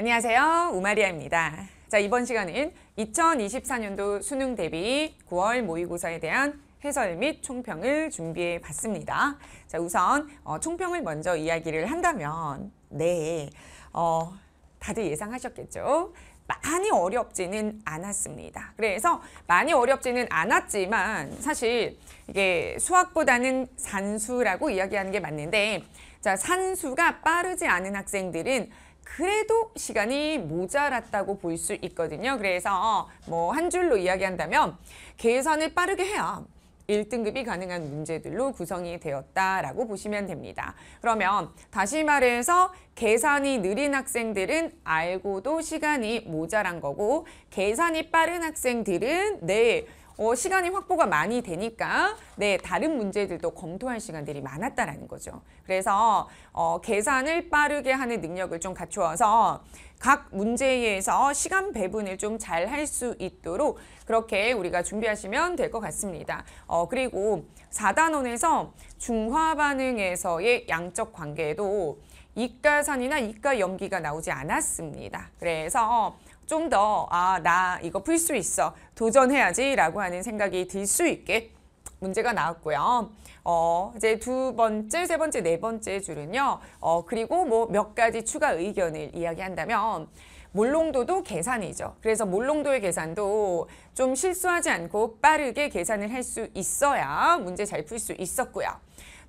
안녕하세요. 우마리아입니다. 자, 이번 시간은 2024년도 수능 대비 9월 모의고사에 대한 해설 및 총평을 준비해 봤습니다. 자, 우선 어, 총평을 먼저 이야기를 한다면 네, 어, 다들 예상하셨겠죠? 많이 어렵지는 않았습니다. 그래서 많이 어렵지는 않았지만 사실 이게 수학보다는 산수라고 이야기하는 게 맞는데 자, 산수가 빠르지 않은 학생들은 그래도 시간이 모자랐다고 볼 수 있거든요. 그래서 어, 뭐한 줄로 이야기한다면 계산을 빠르게 해야 1등급이 가능한 문제들로 구성이 되었다라고 보시면 됩니다. 그러면 다시 말해서 계산이 느린 학생들은 알고도 시간이 모자란 거고 계산이 빠른 학생들은 네, 어, 시간이 확보가 많이 되니까 네 다른 문제들도 검토할 시간들이 많았다라는 거죠. 그래서 어, 계산을 빠르게 하는 능력을 좀 갖추어서 각 문제에서 시간 배분을 좀 잘 할 수 있도록 그렇게 우리가 준비하시면 될 것 같습니다. 어, 그리고 4단원에서 중화 반응에서의 양적 관계도 이가산이나 이가연기가 나오지 않았습니다. 그래서 좀 더 아 나 이거 풀 수 있어 도전해야지 라고 하는 생각이 들 수 있게 문제가 나왔고요. 어, 이제 두 번째, 세 번째, 네 번째 줄은요. 어, 그리고 뭐 몇 가지 추가 의견을 이야기한다면 몰롱도도 계산이죠. 그래서 몰롱도의 계산도 좀 실수하지 않고 빠르게 계산을 할 수 있어야 문제 잘 풀 수 있었고요.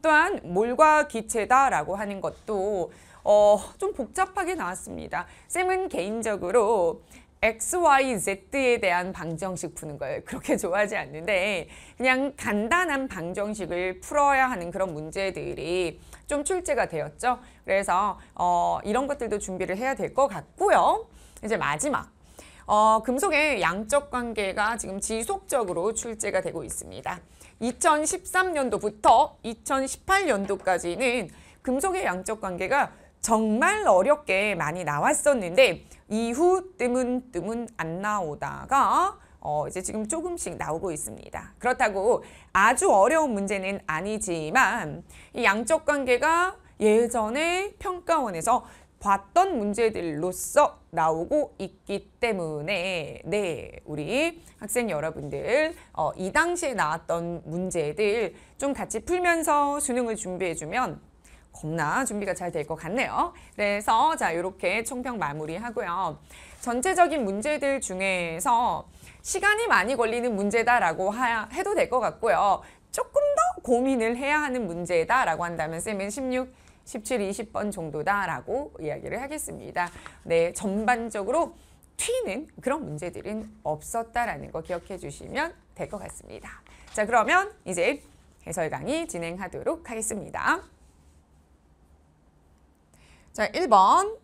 또한 몰과 기체다라고 하는 것도 어, 좀 복잡하게 나왔습니다. 쌤은 개인적으로 XYZ에 대한 방정식 푸는 걸 그렇게 좋아하지 않는데 그냥 간단한 방정식을 풀어야 하는 그런 문제들이 좀 출제가 되었죠. 그래서 어, 이런 것들도 준비를 해야 될 것 같고요. 이제 마지막 어, 금속의 양적 관계가 지금 지속적으로 출제가 되고 있습니다. 2013년도부터 2018년도까지는 금속의 양적 관계가 정말 어렵게 많이 나왔었는데 이후 뜸은 뜸은 안 나오다가 어, 이제 지금 조금씩 나오고 있습니다. 그렇다고 아주 어려운 문제는 아니지만 이 양적 관계가 예전에 평가원에서 봤던 문제들로서 나오고 있기 때문에 네 우리 학생 여러분들 어, 이 당시에 나왔던 문제들 좀 같이 풀면서 수능을 준비해주면 겁나 준비가 잘 될 것 같네요. 그래서 자 이렇게 총평 마무리하고요. 전체적인 문제들 중에서 시간이 많이 걸리는 문제다라고 하, 해도 될 것 같고요. 조금 더 고민을 해야 하는 문제다라고 한다면 쌤은 16, 17, 20번 정도다라고 이야기를 하겠습니다. 네, 전반적으로 튀는 그런 문제들은 없었다라는 거 기억해 주시면 될 것 같습니다. 자, 그러면 이제 해설 강의 진행하도록 하겠습니다. 자, 1번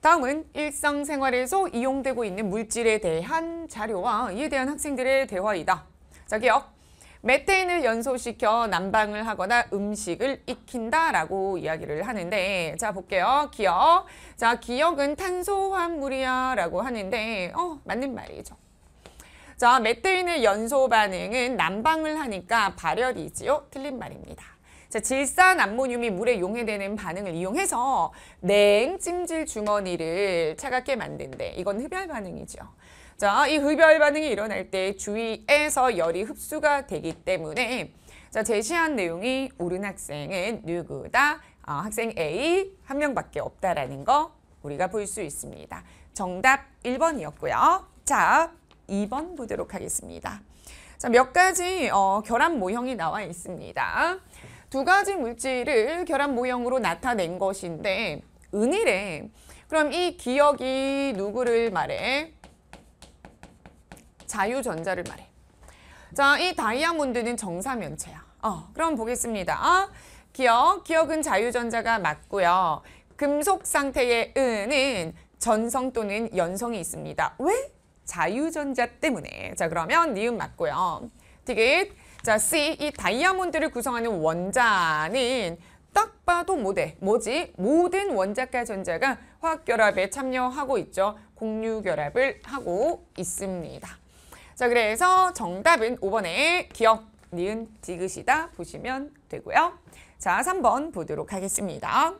다음은 일상생활에서 이용되고 있는 물질에 대한 자료와 이에 대한 학생들의 대화이다. 자, 기억. 메테인을 연소시켜 난방을 하거나 음식을 익힌다라고 이야기를 하는데 자 볼게요. 기억. 자 기억은 탄소화물이야 라고 하는데 어 맞는 말이죠. 자 메테인의 연소 반응은 난방을 하니까 발열이지요. 틀린 말입니다. 자, 질산 암모늄이 물에 용해되는 반응을 이용해서 냉찜질 주머니를 차갑게 만든대. 이건 흡열 반응이죠. 자, 이 흡열 반응이 일어날 때 주위에서 열이 흡수가 되기 때문에 자, 제시한 내용이 오른 학생은 누구다? 어, 학생 A 한 명밖에 없다라는 거 우리가 볼 수 있습니다. 정답 1번이었고요. 자, 2번 보도록 하겠습니다. 자, 몇 가지 어, 결합 모형이 나와 있습니다. 두 가지 물질을 결합 모형으로 나타낸 것인데 은일에 그럼 이 기억이 누구를 말해? 자유전자를 말해. 자, 이 다이아몬드는 정사면체야. 어, 그럼 보겠습니다. 어? 기억, 기억은 자유전자가 맞고요. 금속 상태의 은은 전성 또는 연성이 있습니다. 왜? 자유전자 때문에. 자, 그러면 니은 맞고요. 디귿. 자, C, 이 다이아몬드를 구성하는 원자는 딱 봐도 모델, 뭐지? 모든 원자과 전자가 화학결합에 참여하고 있죠. 공유결합을 하고 있습니다. 자 그래서 정답은 5번에 기억 니은 디귿이다 보시면 되고요. 자 3번 보도록 하겠습니다.